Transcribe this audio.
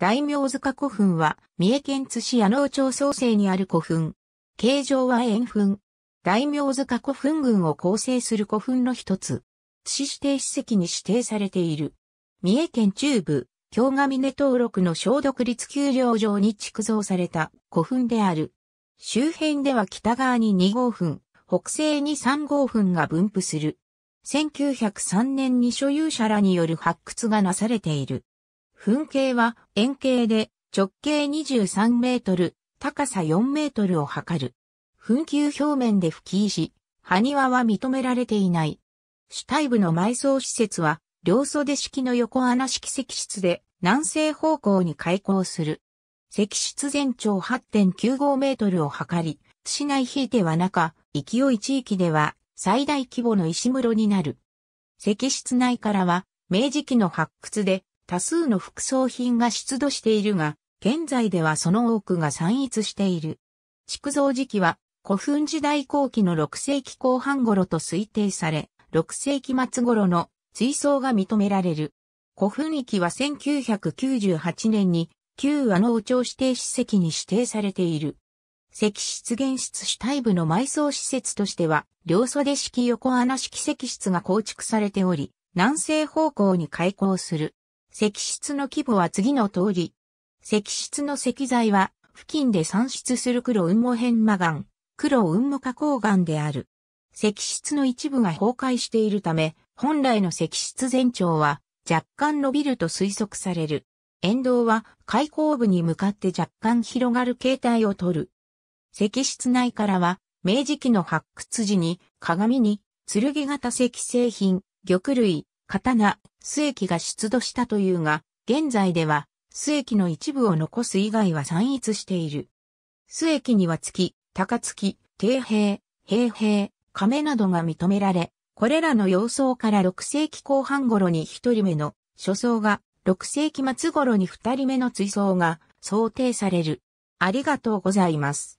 大名塚古墳は、三重県津市矢野町創生にある古墳。形状は円墳。大名塚古墳群を構成する古墳の一つ。津市指定史跡に指定されている。三重県中部、京ヶ峰登録の小独立丘陵上に築造された古墳である。周辺では北側に2号墳、北西に3号墳が分布する。1903年に所有者らによる発掘がなされている。噴景は円形で直径23メートル、高さ4メートルを測る。噴球表面で吹き石、埴輪は認められていない。主体部の埋葬施設は、両袖式の横穴式石室で南西方向に開港する。石室全長8.95メートルを測り、市内ひいては中、勢い地域では最大規模の石室になる。石室内からは、明治期の発掘で多数の副葬品が出土しているが、現在ではその多くが散逸している。築造時期は古墳時代後期の6世紀後半頃と推定され、6世紀末頃の追葬が認められる。古墳域は1998年に旧和農町指定史跡に指定されている。石室現室主体部の埋葬施設としては、両袖式横穴式石室が構築されており、南西方向に開港する。石室の規模は次の通り。石室の石材は、付近で産出する黒雲母片魔岩、黒雲母花崗岩である。石室の一部が崩壊しているため、本来の石室全長は若干伸びると推測される。沿道は開口部に向かって若干広がる形態をとる。石室内からは、明治期の発掘時に、鏡に、剣型石製品、玉類、刀、末期が出土したというが、現在では、末期の一部を残す以外は散逸している。末期には月、高月、低平、平平、亀などが認められ、これらの様相から6世紀後半頃に1人目の初相が、6世紀末頃に2人目の追相が想定される。ありがとうございます。